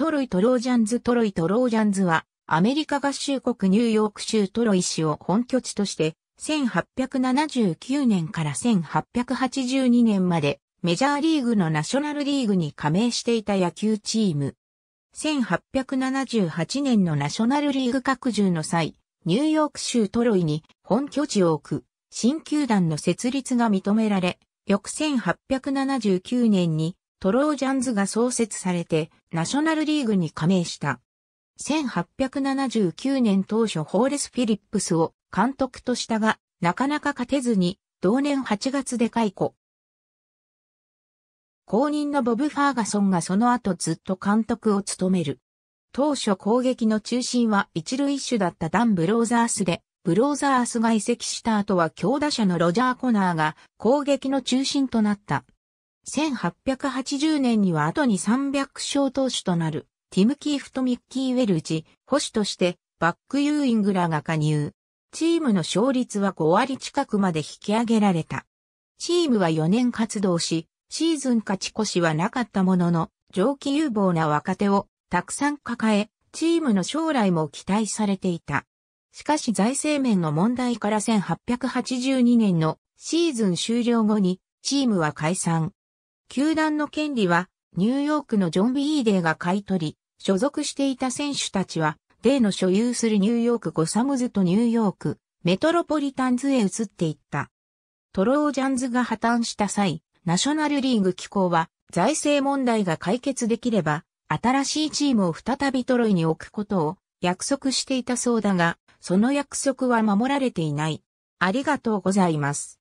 トロイトロージャンズトロイトロージャンズは、アメリカ合衆国ニューヨーク州トロイ市を本拠地として、1879年から1882年まで、メジャーリーグのナショナルリーグに加盟していた野球チーム。1878年のナショナルリーグ拡充の際、ニューヨーク州トロイに本拠地を置く新球団の設立が認められ、翌1879年にトロージャンズが創設されて、ナショナルリーグに加盟した。1879年当初ホーレス・フィリップスを監督としたが、なかなか勝てずに、同年8月で解雇。後任のボブ・ファーガソンがその後ずっと監督を務める。当初攻撃の中心は一塁手だったダン・ブローザースで、ブローザースが移籍した後は強打者のロジャー・コナーが攻撃の中心となった。1880年には後に300勝投手となる、ティム・キーフとミッキー・ウェルジ、保守として、バック・ユーイングらが加入。チームの勝率は5割近くまで引き上げられた。チームは4年活動し、シーズン勝ち越しはなかったものの、上気有望な若手をたくさん抱え、チームの将来も期待されていた。しかし財政面の問題から1882年のシーズン終了後にチームは解散。球団の権利は、ニューヨークのジョン・ビーデーが買い取り、所属していた選手たちは、デーの所有するニューヨークゴサムズとニューヨーク、メトロポリタンズへ移っていった。トロージャンズが破綻した際、ナショナルリーグ機構は、財政問題が解決できれば、新しいチームを再びトロイに置くことを約束していたそうだが、その約束は守られていない。ありがとうございます。